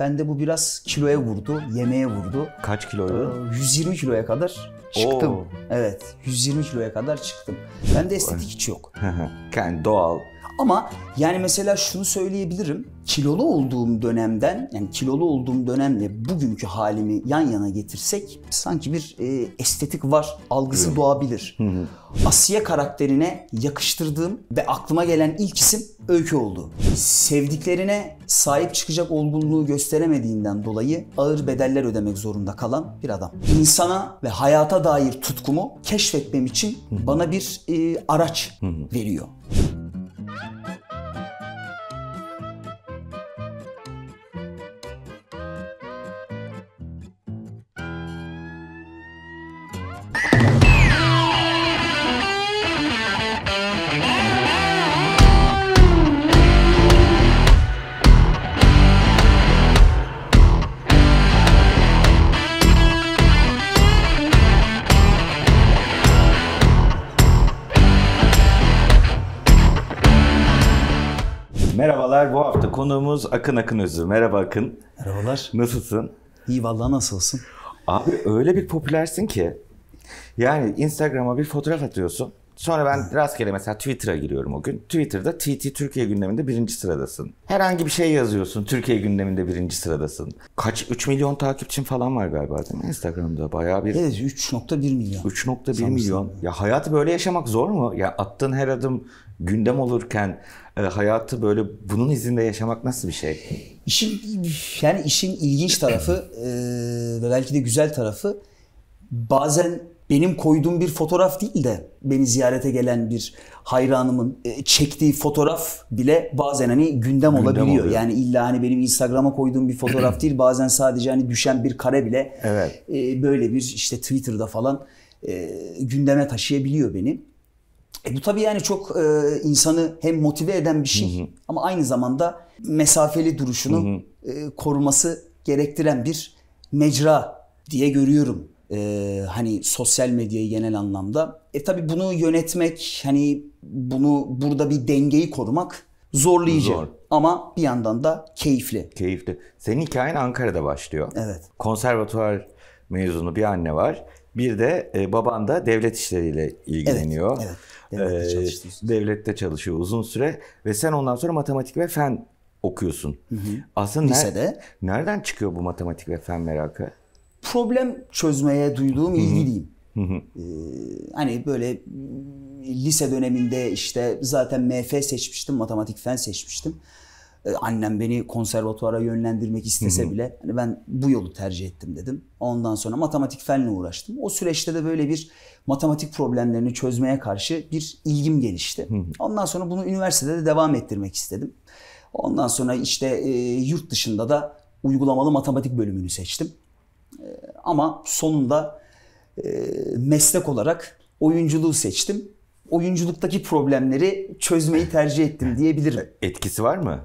Ben de bu biraz kiloya vurdu, yemeğe vurdu. Kaç kiloya? 120 ee, kiloya kadar çıktım. Oo. Evet, 120 kiloya kadar çıktım. Ben de estetik hiç yok. yani doğal. Ama yani mesela şunu söyleyebilirim. Kilolu olduğum dönemden yani kilolu olduğum dönemle bugünkü halimi yan yana getirsek sanki bir e, estetik var algısı evet. doğabilir. Hı Asiye karakterine yakıştırdığım ve aklıma gelen ilk isim Öykü oldu. Sevdiklerine sahip çıkacak olgunluğu gösteremediğinden dolayı ağır bedeller ödemek zorunda kalan bir adam. İnsana ve hayata dair tutkumu keşfetmem için bana bir e, araç veriyor. Merhabalar. Bu hafta konuğumuz Akın Akın özür. Merhaba Akın. Merhabalar. Nasılsın? İyi vallahi nasılsın? Abi öyle bir popülersin ki yani Instagram'a bir fotoğraf atıyorsun. Sonra ben rastgele mesela Twitter'a giriyorum o gün. Twitter'da TT Türkiye gündeminde birinci sıradasın. Herhangi bir şey yazıyorsun. Türkiye gündeminde birinci sıradasın. Kaç? 3 milyon takipçin falan var galiba değil mi Instagram'da? Bayağı bir... Evet 3.1 milyon. 3.1 milyon. Ya hayatı böyle yaşamak zor mu? Ya attığın her adım gündem olurken e, hayatı böyle bunun izinde yaşamak nasıl bir şey? İşin yani işin ilginç tarafı e, ve belki de güzel tarafı bazen benim koyduğum bir fotoğraf değil de beni ziyarete gelen bir hayranımın e, çektiği fotoğraf bile bazen hani gündem, gündem olabiliyor. Oluyor. Yani illa hani benim Instagram'a koyduğum bir fotoğraf değil bazen sadece hani düşen bir kare bile evet. E, böyle bir işte Twitter'da falan e, gündeme taşıyabiliyor beni. E bu tabii yani çok e, insanı hem motive eden bir şey hı hı. ama aynı zamanda mesafeli duruşunu hı hı. E, koruması gerektiren bir mecra diye görüyorum ee, hani sosyal medyayı genel anlamda. E tabi bunu yönetmek hani bunu burada bir dengeyi korumak zorlayıcı. Zor. Ama bir yandan da keyifli. Keyifli. Senin hikayen Ankara'da başlıyor. Evet. Konservatuvar mezunu bir anne var. Bir de e, baban da devlet işleriyle ilgileniyor. Evet. evet. Devlette, ee, devlette çalışıyor uzun süre ve sen ondan sonra matematik ve fen okuyorsun. Hı hı. Aslında Lisede. Ner- nereden çıkıyor bu matematik ve fen merakı? problem çözmeye duyduğum ilgiliyim. Ee, hani böyle e, lise döneminde işte zaten MF seçmiştim, matematik fen seçmiştim. Ee, annem beni konservatuara yönlendirmek istese bile hani ben bu yolu tercih ettim dedim. Ondan sonra matematik fenle uğraştım. O süreçte de böyle bir matematik problemlerini çözmeye karşı bir ilgim gelişti. Ondan sonra bunu üniversitede de devam ettirmek istedim. Ondan sonra işte e, yurt dışında da uygulamalı matematik bölümünü seçtim. Ee, ama sonunda e, meslek olarak oyunculuğu seçtim. Oyunculuktaki problemleri çözmeyi tercih ettim diyebilirim. Etkisi var mı?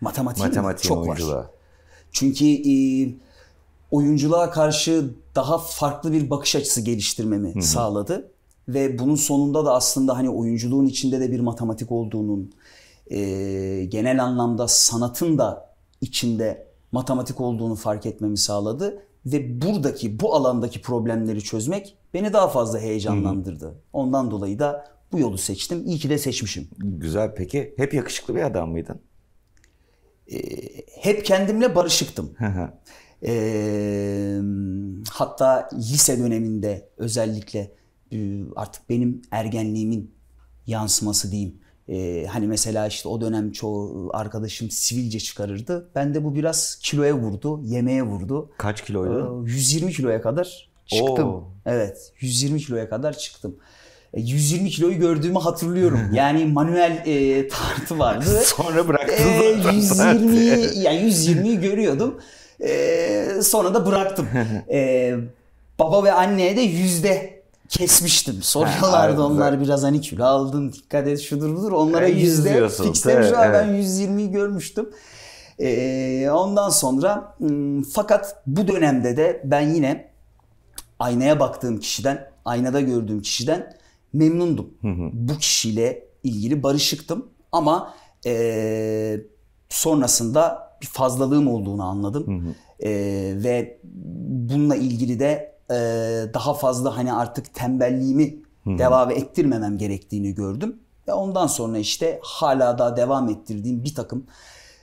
Matematik, Matematiğin çok oyunculuğa. var. Çünkü e, oyunculuğa karşı daha farklı bir bakış açısı geliştirmemi Hı-hı. sağladı ve bunun sonunda da aslında hani oyunculuğun içinde de bir matematik olduğunun e, genel anlamda sanatın da içinde matematik olduğunu fark etmemi sağladı ve buradaki bu alandaki problemleri çözmek beni daha fazla heyecanlandırdı. Hı. Ondan dolayı da bu yolu seçtim. İyi ki de seçmişim. Güzel peki. Hep yakışıklı bir adam mıydın? Ee, hep kendimle barışıktım. ee, hatta lise döneminde özellikle e, artık benim ergenliğimin yansıması diyeyim. Ee, hani mesela işte o dönem çoğu arkadaşım sivilce çıkarırdı. Ben de bu biraz kiloya vurdu, yemeğe vurdu. Kaç kiloydu? Ee, 120 kiloya kadar çıktım. Oo. Evet, 120 kiloya kadar çıktım. 120 e, kiloyu gördüğümü hatırlıyorum. Yani manuel e, tartı vardı. Sonra bıraktım. E, 120 yani 120'yi görüyordum. E, sonra da bıraktım. E, baba ve anneye de yüzde kesmiştim. Soruyorlardı onlar biraz hani kilo aldın dikkat et şudur budur. Onlara e, yüzde fixlemiş evet, evet. ben 120'yi görmüştüm. Ee, ondan sonra hmm, fakat bu dönemde de ben yine aynaya baktığım kişiden, aynada gördüğüm kişiden memnundum. Hı hı. Bu kişiyle ilgili barışıktım ama e, sonrasında bir fazlalığım olduğunu anladım. Hı hı. E, ve bununla ilgili de e, daha fazla hani artık tembelliğimi Hı-hı. devam ettirmemem gerektiğini gördüm. Ve ondan sonra işte hala daha devam ettirdiğim bir takım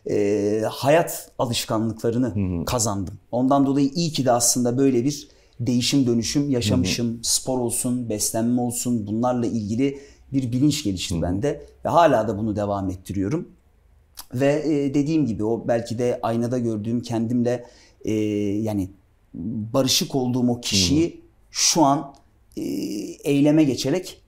e, hayat alışkanlıklarını Hı-hı. kazandım. Ondan dolayı iyi ki de aslında böyle bir değişim dönüşüm yaşamışım. Hı-hı. Spor olsun, beslenme olsun bunlarla ilgili bir bilinç gelişti Hı-hı. bende. Ve hala da bunu devam ettiriyorum. Ve e, dediğim gibi o belki de aynada gördüğüm kendimle e, yani barışık olduğum o kişiyi Hı-hı. şu an e, eyleme geçerek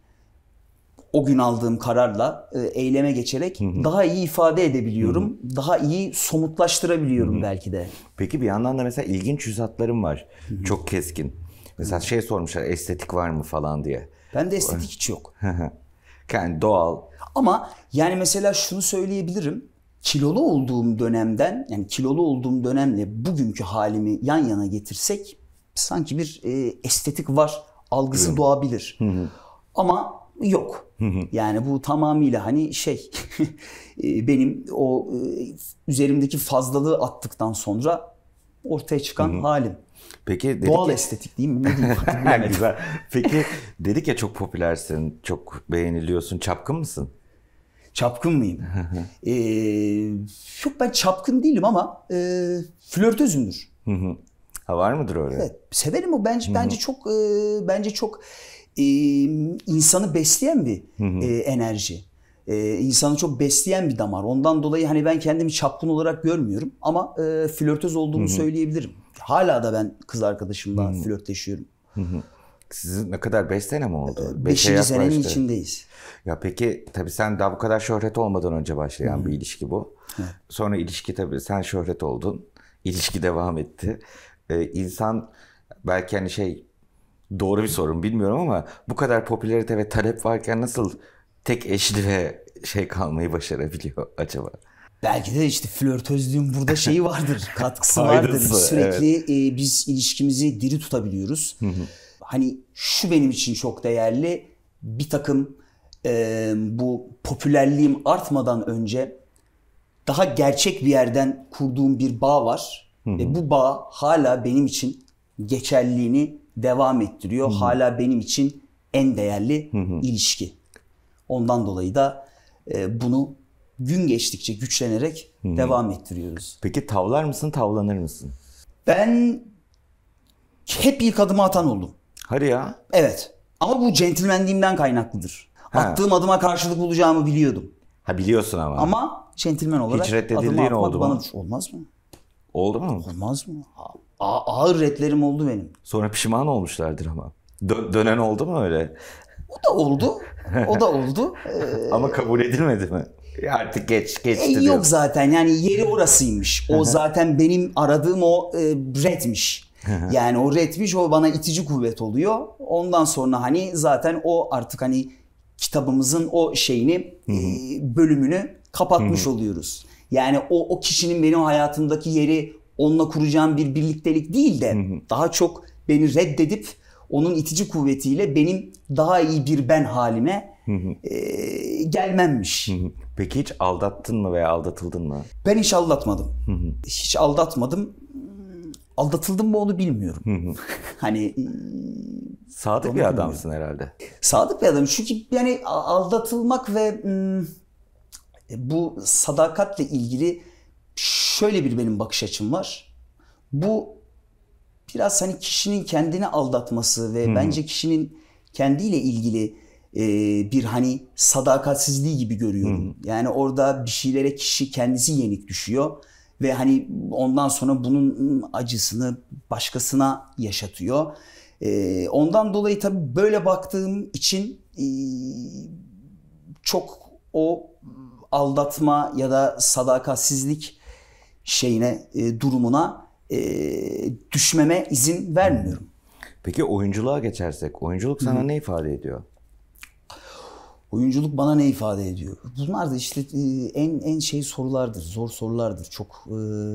o gün aldığım kararla e, eyleme geçerek Hı-hı. daha iyi ifade edebiliyorum. Hı-hı. Daha iyi somutlaştırabiliyorum Hı-hı. belki de. Peki bir yandan da mesela ilginç yüzatlarım var. Hı-hı. Çok keskin. Mesela Hı-hı. şey sormuşlar estetik var mı falan diye. Ben de estetik hiç yok. yani doğal. Ama yani mesela şunu söyleyebilirim kilolu olduğum dönemden yani kilolu olduğum dönemle bugünkü halimi yan yana getirsek sanki bir e, estetik var algısı evet. doğabilir. Hı hı. Ama yok. Hı hı. Yani bu tamamıyla hani şey e, benim o e, üzerimdeki fazlalığı attıktan sonra ortaya çıkan hı hı. halim. Peki doğal ki... estetik değil mi? Ne diyeyim? Güzel. Peki dedik ya çok popülersin, çok beğeniliyorsun. Çapkın mısın? Çapkın mıyım? ee, yok ben çapkın değilim ama e, flörtözümdür. Ha var mıdır öyle? Evet, severim o. Bence bence çok e, bence çok e, insanı besleyen bir E, enerji. E, insanı çok besleyen bir damar. Ondan dolayı hani ben kendimi çapkın olarak görmüyorum ama e, flörtöz olduğumu söyleyebilirim. Hala da ben kız arkadaşımla hı hı. flörtleşiyorum. Hı hı. Sizin ne kadar 5 sene mi oldu? 5. Ee, senenin işte. içindeyiz. Ya peki tabii sen daha bu kadar şöhret olmadan önce başlayan hı bir ilişki bu. Hı. Sonra ilişki tabii sen şöhret oldun. İlişki devam etti. Ee, insan belki hani şey doğru bir sorun bilmiyorum ama bu kadar popülarite ve talep varken nasıl tek eşli ve şey kalmayı başarabiliyor acaba? Belki de işte flörtözlüğün burada şeyi vardır, katkısı vardır. sürekli evet. e, biz ilişkimizi diri tutabiliyoruz. Hı hı hani şu benim için çok değerli bir takım e, bu popülerliğim artmadan önce daha gerçek bir yerden kurduğum bir bağ var. Hı hı. Ve bu bağ hala benim için geçerliliğini devam ettiriyor. Hı hı. Hala benim için en değerli hı hı. ilişki. Ondan dolayı da e, bunu gün geçtikçe güçlenerek hı hı. devam ettiriyoruz. Peki tavlar mısın, tavlanır mısın? Ben hep ilk adımı atan oldum. Hadi ya. Evet. Ama bu centilmenliğimden kaynaklıdır. Ha. Attığım adıma karşılık bulacağımı biliyordum. Ha biliyorsun ama. Ama centilmen olarak Hiç reddedildiğin oldu mu? Bana... Olmaz mı? Oldu mu? Olmaz mı? A- ağır retlerim oldu benim. Sonra pişman olmuşlardır ama. Dö- dönen oldu mu öyle? O da oldu. O da oldu. Ee... ama kabul edilmedi mi? Artık geç e, geçti e, Yok diyorum. zaten yani yeri orasıymış. O zaten benim aradığım o e, redmiş yani o retviş o bana itici kuvvet oluyor. Ondan sonra hani zaten o artık hani kitabımızın o şeyini e, bölümünü kapatmış oluyoruz. Yani o o kişinin benim hayatımdaki yeri onunla kuracağım bir birliktelik değil de daha çok beni reddedip onun itici kuvvetiyle benim daha iyi bir ben halime e, gelmemmiş. Peki hiç aldattın mı veya aldatıldın mı? Ben hiç aldatmadım. hiç aldatmadım Aldatıldım mı onu bilmiyorum. hani e, sadık bir adamsın bilmiyorum. herhalde. Sadık bir adam. Çünkü yani aldatılmak ve e, bu sadakatle ilgili şöyle bir benim bakış açım var. Bu biraz hani kişinin kendini aldatması ve bence kişinin kendiyle ilgili e, bir hani sadakatsizliği gibi görüyorum. Yani orada bir şeylere kişi kendisi yenik düşüyor ve hani ondan sonra bunun acısını başkasına yaşatıyor. E, ondan dolayı tabii böyle baktığım için e, çok o aldatma ya da sadakatsizlik şeyine e, durumuna e, düşmeme izin vermiyorum. Peki oyunculuğa geçersek oyunculuk sana Hı-hı. ne ifade ediyor? Oyunculuk bana ne ifade ediyor? Bunlar da işte e, en en şey sorulardır, zor sorulardır. Çok e,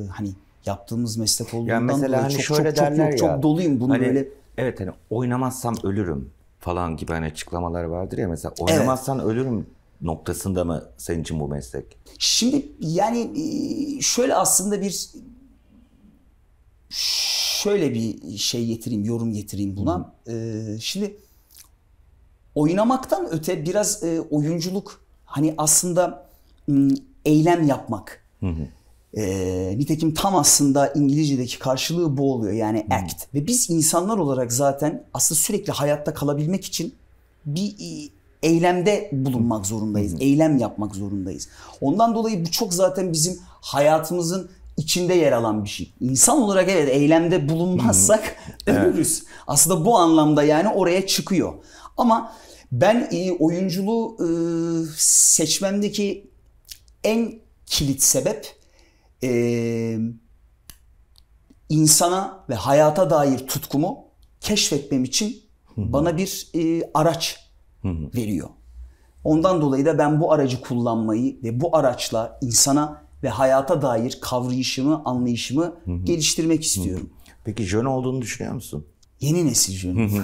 hani yaptığımız meslek olduğundan yani dolayı hani çok, şöyle çok, çok, çok, ya, çok doluyum bunu hani, böyle. Evet hani oynamazsam ölürüm falan gibi hani açıklamalar vardır ya mesela oynamazsan evet. ölürüm noktasında mı senin için bu meslek? Şimdi yani e, şöyle aslında bir şöyle bir şey getireyim, yorum getireyim buna. Hı. Ee, şimdi oynamaktan öte biraz e, oyunculuk hani aslında eylem yapmak. Hı hı. E, nitekim tam aslında İngilizce'deki karşılığı bu oluyor yani hmm. act. Ve biz insanlar olarak zaten aslında sürekli hayatta kalabilmek için bir eylemde bulunmak zorundayız. Hmm. Eylem yapmak zorundayız. Ondan dolayı bu çok zaten bizim hayatımızın içinde yer alan bir şey. İnsan olarak evet eylemde bulunmazsak hmm. ölürüz. Evet. Aslında bu anlamda yani oraya çıkıyor. Ama ben e, oyunculuğu e, seçmemdeki en kilit sebep e, insana ve hayata dair tutkumu keşfetmem için bana bir e, araç veriyor. Ondan dolayı da ben bu aracı kullanmayı ve bu araçla insana ve hayata dair kavrayışımı, anlayışımı geliştirmek istiyorum. Peki jön olduğunu düşünüyor musun? Yeni nesil jön.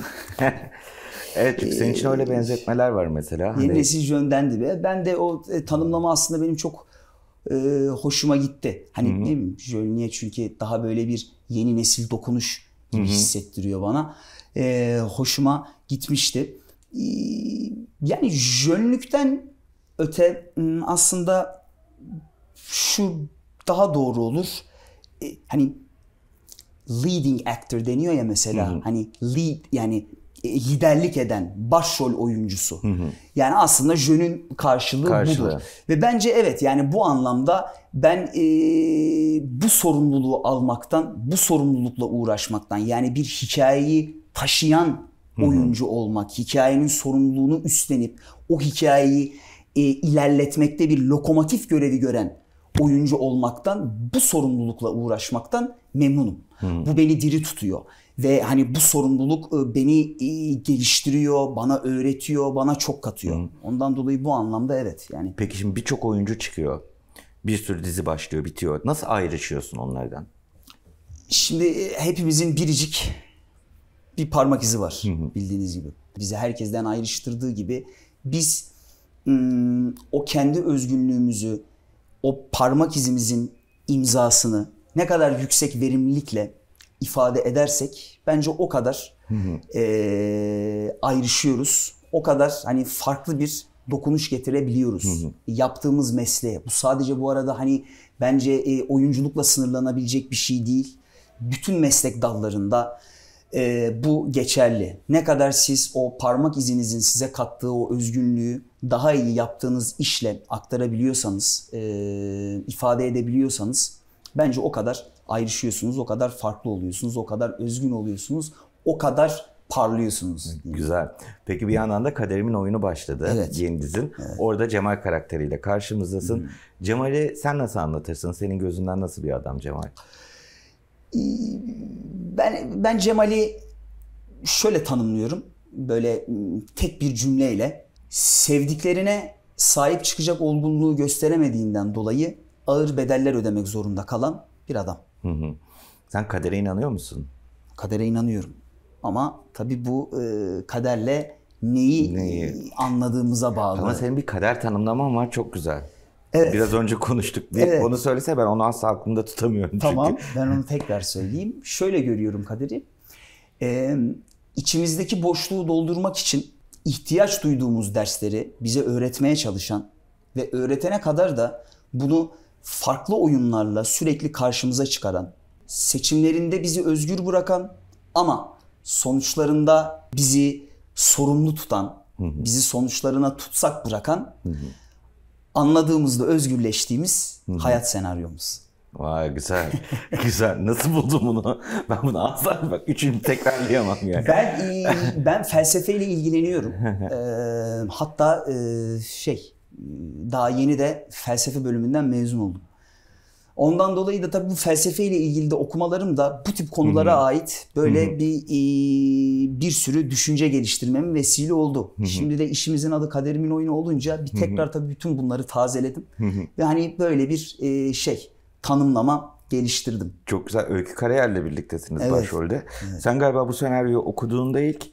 Evet çünkü senin için öyle ee, benzetmeler var mesela. Yeni hani... nesil yöndendi be. Ben de o e, tanımlama aslında benim çok e, hoşuma gitti. Hani Hı-hı. ne bileyim Jölniye çünkü daha böyle bir yeni nesil dokunuş gibi Hı-hı. hissettiriyor bana. E, hoşuma gitmişti. E, yani jönlükten öte aslında şu daha doğru olur. E, hani leading actor deniyor ya mesela. Hı-hı. Hani lead yani e, liderlik eden başrol oyuncusu. Hı hı. Yani aslında Jön'ün karşılığı, karşılığı budur. Ve bence evet yani bu anlamda ben e, bu sorumluluğu almaktan, bu sorumlulukla uğraşmaktan yani bir hikayeyi taşıyan oyuncu hı hı. olmak, hikayenin sorumluluğunu üstlenip o hikayeyi e, ilerletmekte bir lokomotif görevi gören oyuncu olmaktan, bu sorumlulukla uğraşmaktan memnunum. Hmm. Bu beni diri tutuyor ve hani bu sorumluluk e, beni e, geliştiriyor, bana öğretiyor, bana çok katıyor. Hmm. Ondan dolayı bu anlamda evet yani. Peki şimdi birçok oyuncu çıkıyor. Bir sürü dizi başlıyor, bitiyor. Nasıl ayrışıyorsun onlardan? Şimdi e, hepimizin biricik bir parmak izi var bildiğiniz gibi. Bizi herkesten ayrıştırdığı gibi biz hmm, o kendi özgünlüğümüzü, o parmak izimizin imzasını ne kadar yüksek verimlilikle ifade edersek bence o kadar e, ayrışıyoruz. O kadar hani farklı bir dokunuş getirebiliyoruz. Hı hı. Yaptığımız mesleğe. Bu sadece bu arada hani bence e, oyunculukla sınırlanabilecek bir şey değil. Bütün meslek dallarında e, bu geçerli. Ne kadar siz o parmak izinizin size kattığı o özgünlüğü daha iyi yaptığınız işle aktarabiliyorsanız, e, ifade edebiliyorsanız bence o kadar ayrışıyorsunuz, o kadar farklı oluyorsunuz, o kadar özgün oluyorsunuz, o kadar parlıyorsunuz. Güzel. Peki bir yandan da Kaderimin Oyunu başladı evet. yeni dizin. Evet. Orada Cemal karakteriyle karşımızdasın. Hmm. Cemal'i sen nasıl anlatırsın? Senin gözünden nasıl bir adam Cemal? ben ben Cemal'i şöyle tanımlıyorum. Böyle tek bir cümleyle sevdiklerine sahip çıkacak olgunluğu gösteremediğinden dolayı ağır bedeller ödemek zorunda kalan bir adam. Hı hı. Sen kadere inanıyor musun? Kadere inanıyorum. Ama tabii bu e, kaderle neyi, neyi anladığımıza bağlı. Ama senin bir kader tanımlaman var çok güzel. Evet. Biraz önce konuştuk diye evet. onu söylese ben onu asla aklımda tutamıyorum Tamam ben onu tekrar söyleyeyim. Şöyle görüyorum Kadir'i. Ee, içimizdeki boşluğu doldurmak için ihtiyaç duyduğumuz dersleri bize öğretmeye çalışan ve öğretene kadar da bunu farklı oyunlarla sürekli karşımıza çıkaran, seçimlerinde bizi özgür bırakan ama sonuçlarında bizi sorumlu tutan, bizi sonuçlarına tutsak bırakan hı hı anladığımızda özgürleştiğimiz Hı-hı. hayat senaryomuz. Vay güzel. güzel. Nasıl buldun bunu? Ben bunu asla bak üçünü tekrarlayamam yani. Ben e, ben felsefeyle ilgileniyorum. ee, hatta e, şey daha yeni de felsefe bölümünden mezun oldum. Ondan dolayı da tabii bu felsefeyle ilgili de okumalarım da bu tip konulara Hı-hı. ait böyle Hı-hı. bir e, bir sürü düşünce geliştirmemin vesile oldu. Hı-hı. Şimdi de işimizin adı kaderimin oyunu olunca bir tekrar Hı-hı. tabii bütün bunları tazeledim. Hı-hı. Ve hani böyle bir e, şey tanımlama geliştirdim. Çok güzel. Öykü Karayel'le birliktesiniz evet. başrolde. Evet. Sen galiba bu senaryoyu okuduğunda ilk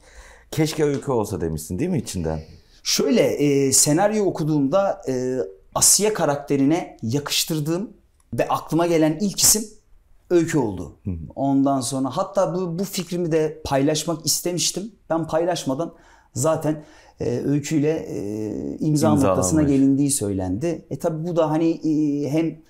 keşke öykü olsa demişsin değil mi içinden? Şöyle e, senaryo okuduğumda e, Asiye karakterine yakıştırdığım ve aklıma gelen ilk isim Öykü oldu. Ondan sonra hatta bu, bu fikrimi de paylaşmak istemiştim. Ben paylaşmadan zaten e, ile e, imza noktasına gelindiği söylendi. E tabi bu da hani e, hem e,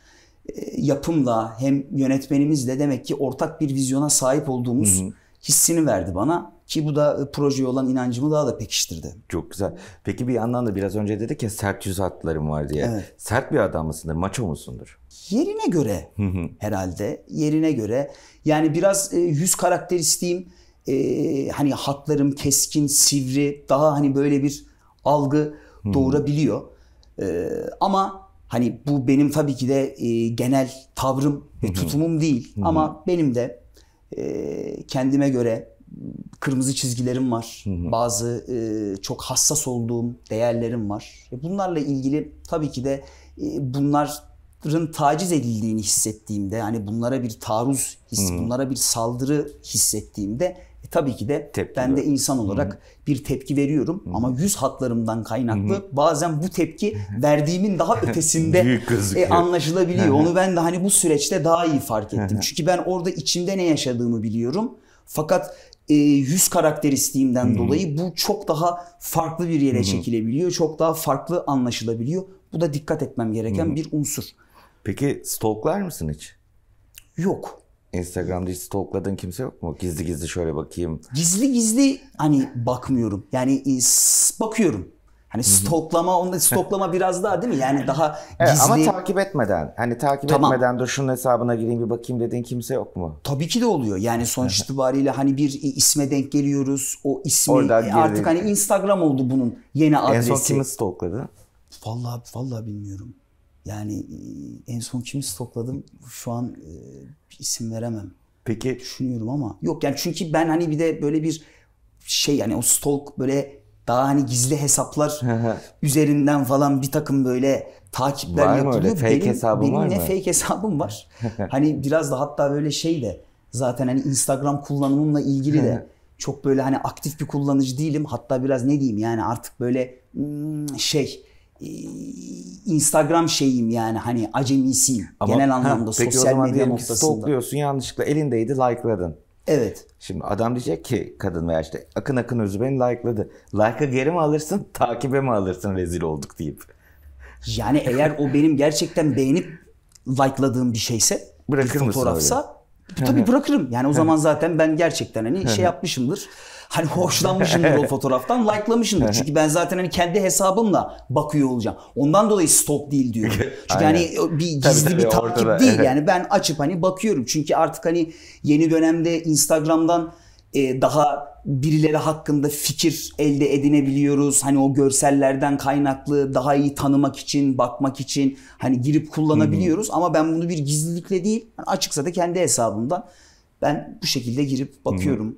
yapımla hem yönetmenimizle demek ki ortak bir vizyona sahip olduğumuz hı hı. hissini verdi bana ki bu da e, projeye olan inancımı daha da pekiştirdi. Çok güzel. Peki bir yandan da biraz önce dedik ya sert yüz hatlarım var diye. Evet. Sert bir adam mısındır, maço musundur? yerine göre herhalde yerine göre yani biraz e, yüz karakteristiğim e, hani hatlarım keskin sivri daha hani böyle bir algı doğurabiliyor e, ama hani bu benim tabii ki de e, genel tavrım ve tutumum değil ama benim de e, kendime göre kırmızı çizgilerim var. Bazı e, çok hassas olduğum değerlerim var. E, bunlarla ilgili tabii ki de e, bunlar bunların taciz edildiğini hissettiğimde yani bunlara bir taarruz his, hmm. bunlara bir saldırı hissettiğimde e, tabii ki de tepki ben de insan olarak hmm. bir tepki veriyorum hmm. ama yüz hatlarımdan kaynaklı hmm. bazen bu tepki verdiğimin daha ötesinde e, anlaşılabiliyor. Onu ben de hani bu süreçte daha iyi fark ettim. Çünkü ben orada içimde ne yaşadığımı biliyorum. Fakat e, yüz karakteristiğimden hmm. dolayı bu çok daha farklı bir yere hmm. çekilebiliyor. Çok daha farklı anlaşılabiliyor. Bu da dikkat etmem gereken hmm. bir unsur. Peki stalklar mısın hiç? Yok. Instagram'da hiç stalkladığın kimse yok mu? Gizli gizli şöyle bakayım. Gizli gizli hani bakmıyorum. Yani e, bakıyorum. Hani stoklama onda stoklama biraz daha değil mi? Yani daha e, gizli. Evet, ama takip etmeden. Hani takip tamam. etmeden dur şunun hesabına gireyim bir bakayım dediğin kimse yok mu? Tabii ki de oluyor. Yani sonuç itibariyle hani bir e, isme denk geliyoruz. O ismi Oradan e, artık hani Instagram oldu bunun yeni adresi. En son kimi stokladı? Vallahi vallahi bilmiyorum. Yani e, en son kimi stokladım şu an e, isim veremem. Peki. Düşünüyorum ama yok yani çünkü ben hani bir de böyle bir şey yani o stok böyle daha hani gizli hesaplar üzerinden falan bir takım böyle takipler var yapılıyor. Var fake benim, hesabım benim var mı? ne fake hesabım var. hani biraz da hatta böyle şey de zaten hani Instagram kullanımımla ilgili de çok böyle hani aktif bir kullanıcı değilim. Hatta biraz ne diyeyim yani artık böyle hmm, şey ee, Instagram şeyim yani hani acemisiyim Ama, genel anlamda ha, peki sosyal o zaman medya noktasında. Stalkluyorsun yanlışlıkla elindeydi like'ladın. Evet. Şimdi adam diyecek ki kadın veya işte akın akın özü beni like'ladı. Like'ı geri mi alırsın takibe mi alırsın rezil olduk deyip. Yani eğer o benim gerçekten beğenip like'ladığım bir şeyse Bırakır bir fotoğrafsa e, tabii bırakırım. Yani o zaman zaten ben gerçekten hani şey yapmışımdır. Hani hoşlanmışımdır o fotoğraftan, likelamışımdır. Çünkü ben zaten hani kendi hesabımla bakıyor olacağım. Ondan dolayı stok değil diyor Çünkü hani bir gizli tabii, tabii, bir takip değil. Yani ben açıp hani bakıyorum. Çünkü artık hani yeni dönemde Instagram'dan e, daha birileri hakkında fikir elde edinebiliyoruz. Hani o görsellerden kaynaklı daha iyi tanımak için, bakmak için hani girip kullanabiliyoruz. Hı hı. Ama ben bunu bir gizlilikle değil, hani açıksa da kendi hesabımdan ben bu şekilde girip bakıyorum. Hı hı.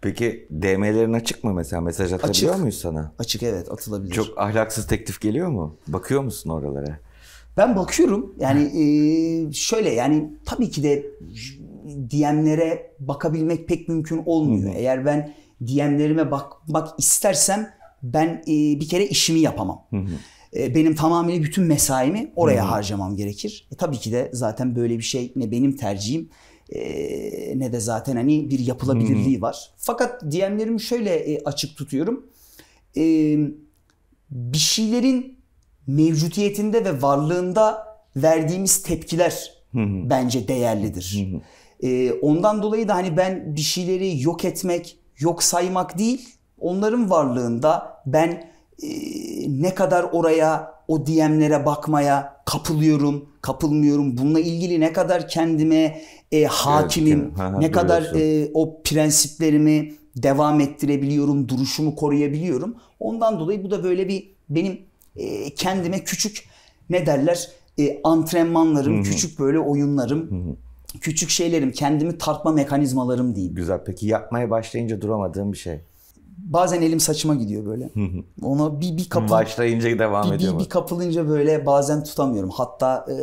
Peki DM'lerin açık mı mesela? Mesaj atabiliyor açık. muyuz sana? Açık evet atılabilir. Çok ahlaksız teklif geliyor mu? Bakıyor musun oralara? Ben bakıyorum. Yani e, şöyle yani tabii ki de DM'lere bakabilmek pek mümkün olmuyor. Hı hı. Eğer ben DM'lerime bak istersem ben e, bir kere işimi yapamam. Hı hı. E, benim tamamıyla bütün mesaimi oraya hı hı. harcamam gerekir. E, tabii ki de zaten böyle bir şey ne benim tercihim e, ne de zaten hani bir yapılabilirliği hı hı. var. Fakat DM'lerimi şöyle e, açık tutuyorum. E, bir şeylerin mevcutiyetinde ve varlığında verdiğimiz tepkiler Hı-hı. bence değerlidir. Hı-hı. E, ondan dolayı da hani ben bir şeyleri yok etmek, yok saymak değil, onların varlığında ben e, ne kadar oraya, o DM'lere bakmaya kapılıyorum, kapılmıyorum. Bununla ilgili ne kadar kendime e, hakimim, evet, ne kadar e, o prensiplerimi devam ettirebiliyorum, duruşumu koruyabiliyorum. Ondan dolayı bu da böyle bir benim e, kendime küçük ne derler e, antrenmanlarım, Hı-hı. küçük böyle oyunlarım. Hı-hı küçük şeylerim, kendimi tartma mekanizmalarım değil. Güzel. Peki yapmaya başlayınca duramadığın bir şey. Bazen elim saçıma gidiyor böyle. Ona bir bir kapı başlayınca devam bir, ediyor. Bir, bir kapılınca böyle bazen tutamıyorum. Hatta e,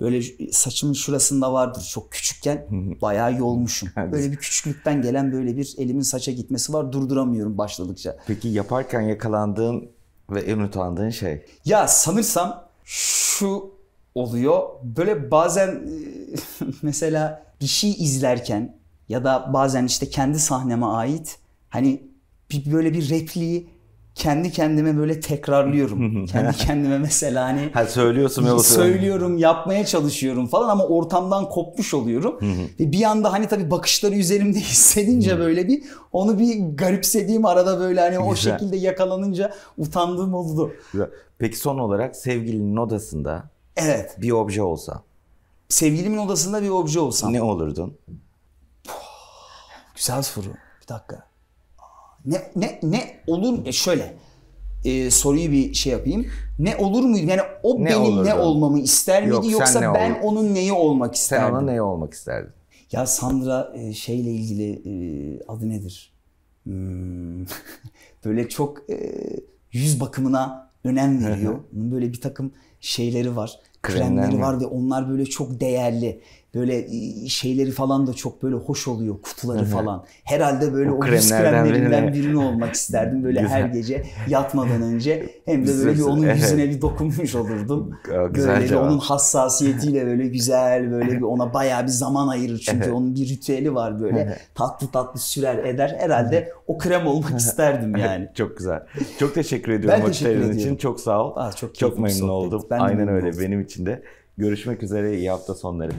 böyle saçımın şurasında vardır çok küçükken bayağı yolmuşum. Böyle bir küçüklükten gelen böyle bir elimin saça gitmesi var. Durduramıyorum başladıkça. Peki yaparken yakalandığın ve en utandığın şey? Ya sanırsam şu oluyor. Böyle bazen e, mesela bir şey izlerken ya da bazen işte kendi sahneme ait hani bir, böyle bir repliği kendi kendime böyle tekrarlıyorum. kendi kendime mesela hani ha, söylüyorsun ya söylüyorum, yapmaya çalışıyorum falan ama ortamdan kopmuş oluyorum. Ve bir anda hani tabii bakışları üzerimde hissedince böyle bir onu bir garipsediğim arada böyle hani Güzel. o şekilde yakalanınca utandığım oldu. Güzel. Peki son olarak sevgilinin odasında Evet. Bir obje olsa. Sevgilimin odasında bir obje olsam. Ne olurdun? Güzel soru. Bir dakika. Ne ne ne olur e şöyle. E, soruyu bir şey yapayım. Ne olur muydu? Yani o ne benim olurdu? ne olmamı ister miydi Yok, yoksa ne ben olur? onun neyi olmak isterdim? Sen ona neyi olmak isterdin? Ya Sandra e, şeyle ilgili e, adı nedir? Hmm, böyle çok e, yüz bakımına önem veriyor. Bunun böyle bir takım şeyleri var kremleri, kremleri var ve onlar böyle çok değerli böyle şeyleri falan da çok böyle hoş oluyor kutuları Hı-hı. falan. Herhalde böyle o, o yüz kremlerinden birini olmak isterdim böyle her gece yatmadan önce. Hem de böyle bir onun yüzüne bir dokunmuş olurdum. Güzel böyle onun hassasiyetiyle böyle güzel böyle bir ona bayağı bir zaman ayırır çünkü onun bir ritüeli var böyle. tatlı tatlı sürer eder. Herhalde o krem olmak isterdim yani. çok güzel. Çok teşekkür ediyorum ben teşekkür için. Çok sağ ol. Aa, çok çok memnun oldum. Ben Aynen öyle olsun. benim için de. Görüşmek üzere iyi hafta sonları.